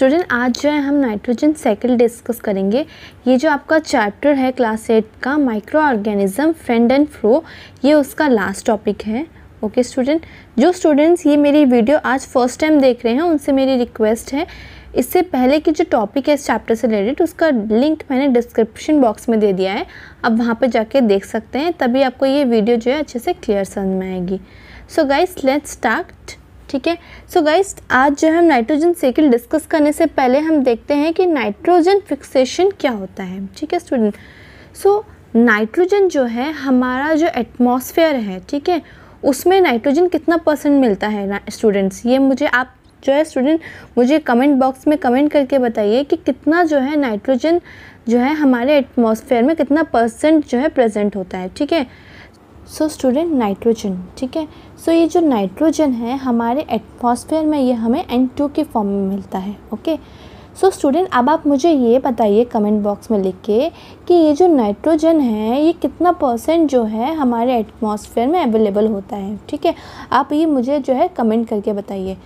student आज जो है हम नाइट्रोजन साइकिल डिस्कस करेंगे ये जो आपका चैप्टर है क्लास एट का micro organism friend and foe ये उसका लास्ट टॉपिक है ओके स्टूडेंट जो स्टूडेंट्स ये मेरी वीडियो आज फर्स्ट टाइम देख रहे हैं उनसे मेरी रिक्वेस्ट है इससे पहले की जो टॉपिक है इस चैप्टर से रिलेटेड उसका लिंक मैंने डिस्क्रिप्शन बॉक्स में दे दिया है आप वहाँ पर जाके देख सकते हैं तभी आपको ये वीडियो जो है अच्छे से क्लियर समझ में आएगी सो गाइस लेट्स स्टार्ट ठीक है सो गाइस आज जो हम नाइट्रोजन साइकिल डिस्कस करने से पहले हम देखते हैं कि नाइट्रोजन फिक्सेशन क्या होता है ठीक है स्टूडेंट सो नाइट्रोजन जो है हमारा जो एटमॉस्फेयर है ठीक है उसमें नाइट्रोजन कितना परसेंट मिलता है स्टूडेंट्स ये मुझे आप जो है स्टूडेंट मुझे कमेंट बॉक्स में कमेंट करके बताइए कि कितना जो है नाइट्रोजन जो है हमारे एटमॉस्फेयर में कितना परसेंट जो है प्रेजेंट होता है ठीक है सो स्टूडेंट नाइट्रोजन ठीक है सो ये जो नाइट्रोजन है हमारे एटमॉस्फेयर में ये हमें एन टू के फॉर्म में मिलता है ओके सो स्टूडेंट अब आप मुझे ये बताइए कमेंट बॉक्स में लिख के कि ये जो नाइट्रोजन है ये कितना परसेंट जो है हमारे एटमॉस्फेयर में अवेलेबल होता है ठीक है आप ये मुझे जो है कमेंट करके बताइए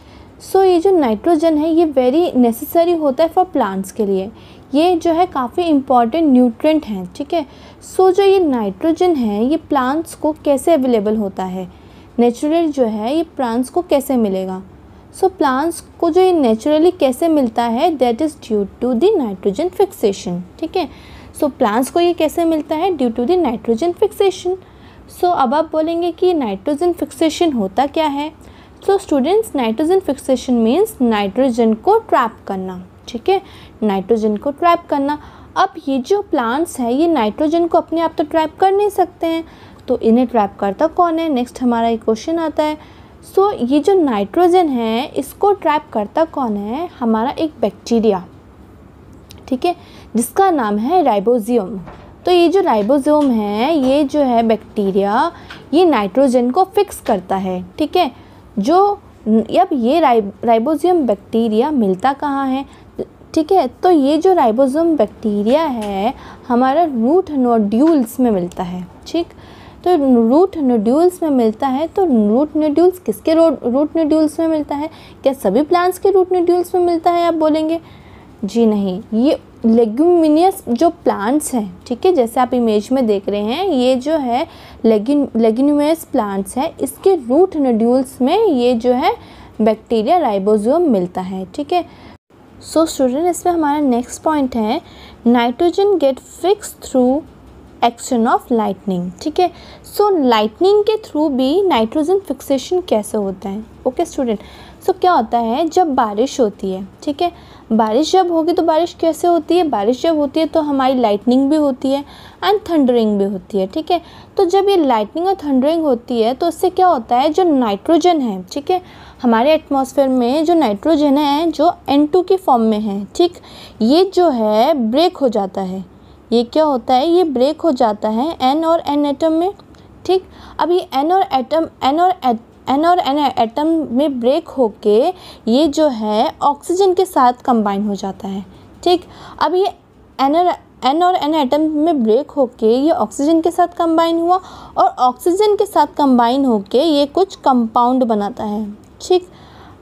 सो so, ये जो नाइट्रोजन है ये वेरी नेसेसरी होता है फॉर प्लांट्स के लिए ये जो है काफ़ी इम्पॉर्टेंट न्यूट्रेंट हैं ठीक है सो जो ये नाइट्रोजन है ये प्लांट्स को कैसे अवेलेबल होता है नेचुरली जो है ये प्लांट्स को कैसे मिलेगा सो so, प्लांट्स को जो ये नेचुरली कैसे मिलता है that is due to the nitrogen fixation ठीक है सो प्लांट्स को ये कैसे मिलता है due to the nitrogen fixation so अब आप बोलेंगे कि नाइट्रोजन फिक्सेशन होता क्या है so students nitrogen fixation means nitrogen को ट्रैप करना ठीक है नाइट्रोजन को ट्रैप करना अब ये जो प्लांट्स हैं ये नाइट्रोजन को अपने आप तो ट्रैप कर नहीं सकते हैं तो इन्हें ट्रैप करता कौन है नेक्स्ट हमारा एक क्वेश्चन आता है सो so, ये जो नाइट्रोजन है इसको ट्रैप करता कौन है हमारा एक बैक्टीरिया ठीक है जिसका नाम है राइबोजियम तो ये जो राइबोजियम है ये जो है बैक्टीरिया ये नाइट्रोजन को फिक्स करता है ठीक है जो अब ये राइ राइबोजियम बैक्टीरिया मिलता कहाँ है ठीक है तो ये जो राइबोसोम बैक्टीरिया है हमारा रूट नोड्यूल्स में मिलता है ठीक तो रूट नोड्यूल्स में मिलता है तो रूट नोड्यूल्स किसके रूट नोड्यूल्स में मिलता है क्या सभी प्लांट्स के रूट नोड्यूल्स में मिलता है आप बोलेंगे जी नहीं ये लेग्यूमिनियस जो प्लांट्स हैं ठीक है जैसे आप इमेज में देख रहे हैं ये जो है लेगिन लेगिनुमस प्लांट्स है इसके रूट नड्यूल्स में ये जो है बैक्टीरिया राइबोजोम मिलता है ठीक है सो स्टूडेंट इसमें हमारा नेक्स्ट पॉइंट है nitrogen get fix through action of lightning ठीक है सो लाइटनिंग के थ्रू भी नाइट्रोजन फिक्सेशन कैसे होता है ओके स्टूडेंट सो क्या होता है जब बारिश होती है ठीक है बारिश जब होगी तो बारिश कैसे होती है बारिश जब होती है तो हमारी लाइटनिंग भी होती है एंड थंडरिंग भी होती है ठीक है तो जब ये लाइटनिंग और थंडरिंग होती है तो उससे क्या होता है जो नाइट्रोजन है ठीक है हमारे एटमॉस्फेयर में जो नाइट्रोजन है जो एन टू के फॉर्म में है ठीक ये जो है ब्रेक हो जाता है ये क्या होता है ये ब्रेक हो जाता है एन और एन एटम में ठीक अब ये एन और एटम एन और एट एन और एन एटम में ब्रेक होके ये जो है ऑक्सीजन के साथ कंबाइन हो जाता है ठीक अब ये एन और एन और एन एटम में ब्रेक होके ये ऑक्सीजन के साथ कंबाइन हुआ और ऑक्सीजन के साथ कंबाइन होके ये कुछ कंपाउंड बनाता है ठीक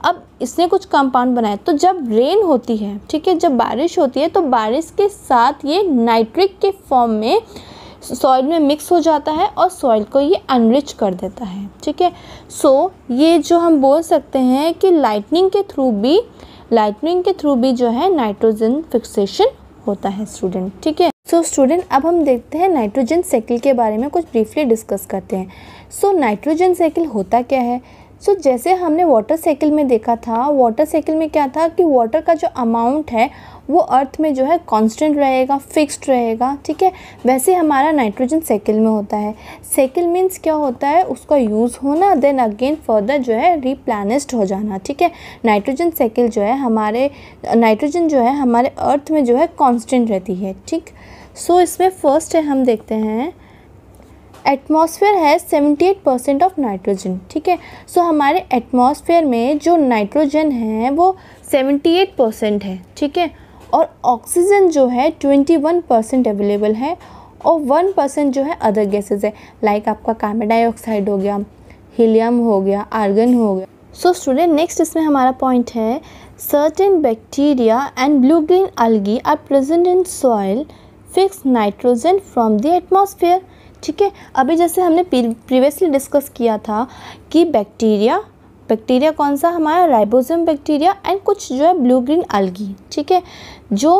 अब इसने कुछ कंपाउंड बनाया तो जब रेन होती है ठीक है जब बारिश होती है तो बारिश के साथ ये नाइट्रिक के फॉर्म में सॉइल में मिक्स हो जाता है और सॉइल को ये अनरिच कर देता है ठीक है सो ये जो हम बोल सकते हैं कि लाइटनिंग के थ्रू भी लाइटनिंग के थ्रू भी जो है नाइट्रोजन फिक्सेशन होता है स्टूडेंट ठीक है सो स्टूडेंट अब हम देखते हैं नाइट्रोजन साइकिल के बारे में कुछ ब्रीफली डिस्कस करते हैं सो नाइट्रोजन साइकिल होता क्या है सो so, जैसे हमने वाटर साइकिल में देखा था वाटर साइकिल में क्या था कि वाटर का जो अमाउंट है वो अर्थ में जो है कांस्टेंट रहेगा फिक्स्ड रहेगा ठीक है वैसे हमारा नाइट्रोजन साइकिल में होता है साइकिल मीन्स क्या होता है उसका यूज़ होना देन अगेन फर्दर जो है रिप्लानिस्ड हो जाना ठीक है नाइट्रोजन साइकिल जो है हमारे नाइट्रोजन जो है हमारे अर्थ में जो है कॉन्सटेंट रहती है ठीक सो so, इसमें फर्स्ट है हम देखते हैं एटमॉस्फेयर है seventy eight percent of nitrogen ठीक है सो हमारे एटमॉस्फेयर में जो नाइट्रोजन है वो सेवेंटी एट परसेंट है ठीक है और ऑक्सीजन जो है ट्वेंटी वन परसेंट अवेलेबल है और वन परसेंट जो है अदर गैसेज है लाइक आपका कार्बन डाइऑक्साइड हो गया हीलियम हो गया आर्गन हो गया सो स्टूडेंट नेक्स्ट इसमें हमारा पॉइंट है certain bacteria and blue green algae are present in soil fix nitrogen from the atmosphere ठीक है अभी जैसे हमने प्रीवियसली डिस्कस किया था कि बैक्टीरिया बैक्टीरिया कौन सा हमारा राइबोसोम बैक्टीरिया एंड कुछ जो है ब्लू ग्रीन अलगी ठीक है जो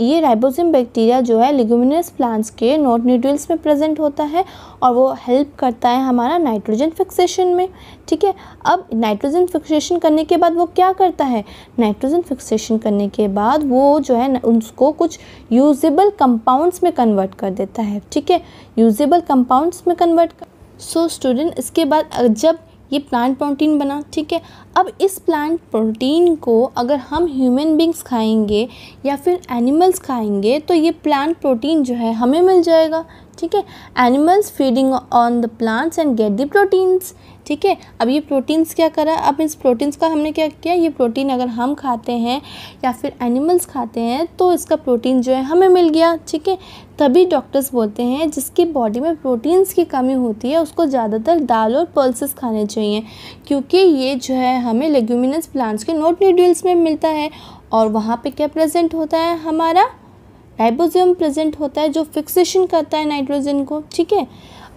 ये राइबोसोम बैक्टीरिया जो है लिग्यूमिनस प्लांट्स के नोट न्यूट्रिएंट्स में प्रेजेंट होता है और वो हेल्प करता है हमारा नाइट्रोजन फिक्सेशन में ठीक है अब नाइट्रोजन फिक्सेशन करने के बाद वो क्या करता है नाइट्रोजन फिक्सेशन करने के बाद वो जो है उसको कुछ यूजेबल कंपाउंड्स में कन्वर्ट कर देता है ठीक है यूजेबल कंपाउंड्स में कन्वर्ट सो so, स्टूडेंट इसके बाद जब ये प्लांट प्रोटीन बना ठीक है अब इस प्लांट प्रोटीन को अगर हम ह्यूमन बींग्स खाएंगे या फिर एनिमल्स खाएंगे तो ये प्लांट प्रोटीन जो है हमें मिल जाएगा ठीक है animals feeding on the plants and get the proteins ठीक है अब ये प्रोटीन्स क्या करा अब इस प्रोटीन्स का हमने क्या किया ये प्रोटीन अगर हम खाते हैं या फिर एनिमल्स खाते हैं तो इसका प्रोटीन जो है हमें मिल गया ठीक है तभी डॉक्टर्स बोलते हैं जिसकी बॉडी में प्रोटीन्स की कमी होती है उसको ज़्यादातर दाल और पल्सेस खाने चाहिए क्योंकि ये जो है हमें लेग्यूमिनस प्लांट्स के नोट न्यूडल्स में मिलता है और वहाँ पर क्या प्रजेंट होता है हमारा राइबोसोम प्रेजेंट होता है जो फिक्सेशन करता है नाइट्रोजन को ठीक है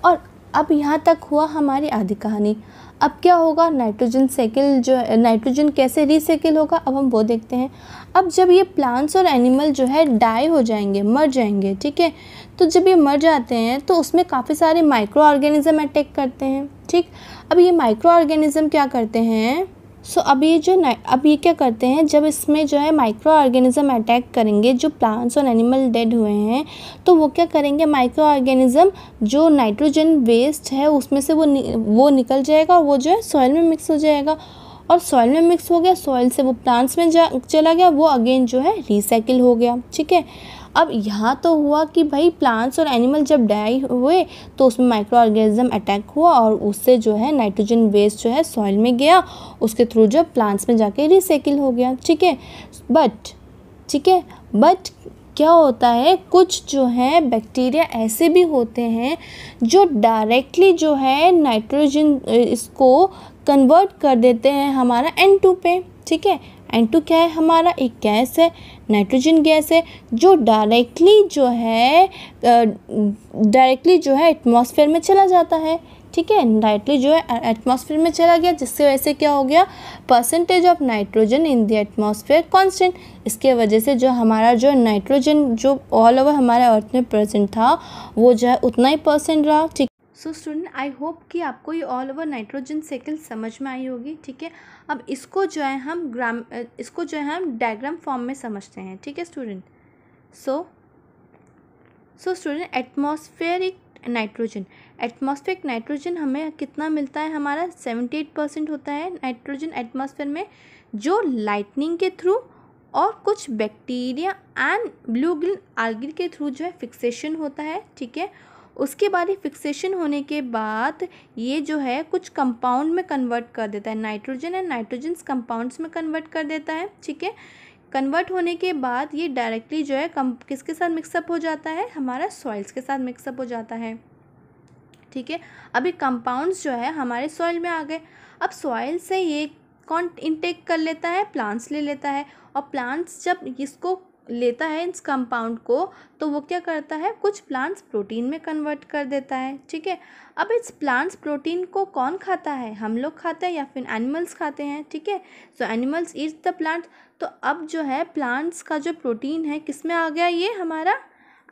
और अब यहाँ तक हुआ हमारी आधी कहानी अब क्या होगा नाइट्रोजन साइकिल जो नाइट्रोजन कैसे रीसाइकिल होगा अब हम वो देखते हैं अब जब ये प्लांट्स और एनिमल जो है डाई हो जाएंगे मर जाएंगे ठीक है तो जब ये मर जाते हैं तो उसमें काफ़ी सारे माइक्रो ऑर्गेनिज़म अटैक करते हैं ठीक अब ये माइक्रो ऑर्गेनिज़म क्या करते हैं सो so, अब ये जो अब ये क्या करते हैं जब इसमें जो है माइक्रो ऑर्गेनिज़म अटैक करेंगे जो प्लांट्स और एनिमल डेड हुए हैं तो वो क्या करेंगे माइक्रो ऑर्गेनिज़म जो नाइट्रोजन वेस्ट है उसमें से वो नि, वो निकल जाएगा और वो जो है सॉइल में मिक्स हो जाएगा और सॉइल में मिक्स हो गया सॉइल से वो प्लांट्स में जा चला गया वो अगेन जो है रिसाइकिल हो गया ठीक है अब यहाँ तो हुआ कि भाई प्लांट्स और एनिमल जब डाई हुए तो उसमें माइक्रो ऑर्गेनिज्म अटैक हुआ और उससे जो है नाइट्रोजन वेस्ट जो है सॉइल में गया उसके थ्रू जो प्लांट्स में जाके रिसाइकिल हो गया ठीक है बट ठीक है बट क्या होता है कुछ जो है बैक्टीरिया ऐसे भी होते हैं जो डायरेक्टली जो है नाइट्रोजन इसको कन्वर्ट कर देते हैं हमारा एन टू पे ठीक है एन टू क्या है हमारा एक गैस है नाइट्रोजन गैस है जो डायरेक्टली जो है डायरेक्टली जो है एटमॉस्फेयर में चला जाता है ठीक है डायरेक्टली जो है एटमॉस्फेयर में चला गया जिससे वजह से क्या हो गया percentage of nitrogen in the atmosphere constant इसके वजह से जो हमारा जो नाइट्रोजन जो ऑल ओवर हमारे अर्थ में प्रेजेंट था वो जो है उतना ही परसेंट रहा ठीक सो स्टूडेंट आई होप कि आपको ये ऑल ओवर नाइट्रोजन साइकिल समझ में आई होगी ठीक है अब इसको जो है हम ग्राम इसको जो है हम डायग्राम फॉर्म में समझते हैं ठीक है student so so student atmospheric nitrogen atmospheric nitrogen हमें कितना मिलता है हमारा सेवेंटी एट परसेंट होता है नाइट्रोजन एटमोसफेयर में जो लाइटनिंग के थ्रू और कुछ bacteria and blue green algae के थ्रू जो है फिक्सेशन होता है ठीक है उसके बाद ही फिक्सेशन होने के बाद ये जो है कुछ कंपाउंड में कन्वर्ट कर देता है नाइट्रोजन एंड नाइट्रोजन कंपाउंड्स में कन्वर्ट कर देता है ठीक है कन्वर्ट होने के बाद ये डायरेक्टली जो है कम किसके साथ मिक्सअप हो जाता है हमारा सॉइल्स के साथ मिक्सअप हो जाता है ठीक है अभी कंपाउंड्स जो है हमारे सॉइल में आ गए अब सॉइल से ये कौन इनटेक कर लेता है प्लांट्स ले लेता है और प्लांट्स जब इसको लेता है इस कंपाउंड को तो वो क्या करता है कुछ प्लांट्स प्रोटीन में कन्वर्ट कर देता है ठीक है अब इस प्लांट्स प्रोटीन को कौन खाता है हम लोग खाते हैं या फिर एनिमल्स खाते हैं ठीक है so animals is the plant तो अब जो है प्लांट्स का जो प्रोटीन है किस में आ गया ये हमारा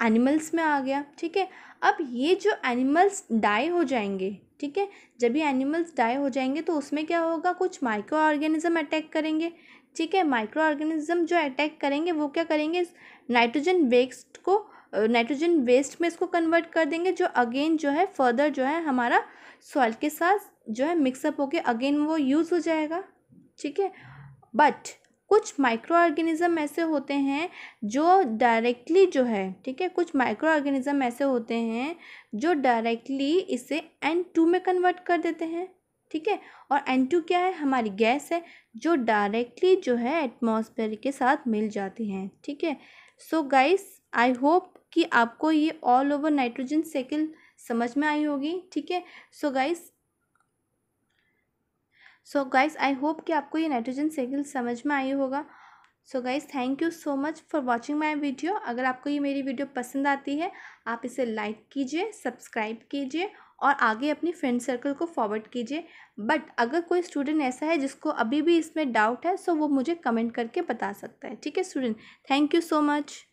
एनिमल्स में आ गया ठीक है अब ये जो एनिमल्स डाई हो जाएंगे ठीक है जब ये एनिमल्स डाई हो जाएंगे तो उसमें क्या होगा कुछ माइक्रो ऑर्गेनिज्म अटैक करेंगे ठीक है माइक्रो ऑर्गेनिज्म जो अटैक करेंगे वो क्या करेंगे नाइट्रोजन वेस्ट को नाइट्रोजन वेस्ट में इसको कन्वर्ट कर देंगे जो अगेन जो है फर्दर जो है हमारा सॉइल के साथ जो है मिक्सअप होके अगेन वो यूज़ हो जाएगा ठीक है बट कुछ माइक्रो ऑर्गेनिज़म ऐसे होते हैं जो डायरेक्टली जो है ठीक है कुछ माइक्रो ऑर्गेनिज्म ऐसे होते हैं जो डायरेक्टली इसे एन टू में कन्वर्ट कर देते हैं ठीक है और एन टू क्या है हमारी गैस है जो डायरेक्टली जो है एटमॉस्फेयर के साथ मिल जाती हैं ठीक है सो गाइस आई होप कि आपको ये ऑल ओवर नाइट्रोजन साइकिल समझ में आई होगी ठीक है so guys so guys I hope कि आपको ये नाइट्रोजन साइकिल समझ में आई होगा so guys thank you so much for watching my video अगर आपको ये मेरी वीडियो पसंद आती है आप इसे लाइक कीजिए सब्सक्राइब कीजिए और आगे अपनी फ्रेंड सर्कल को फॉरवर्ड कीजिए बट अगर कोई स्टूडेंट ऐसा है जिसको अभी भी इसमें डाउट है सो वो मुझे कमेंट करके बता सकता है ठीक है student thank you so much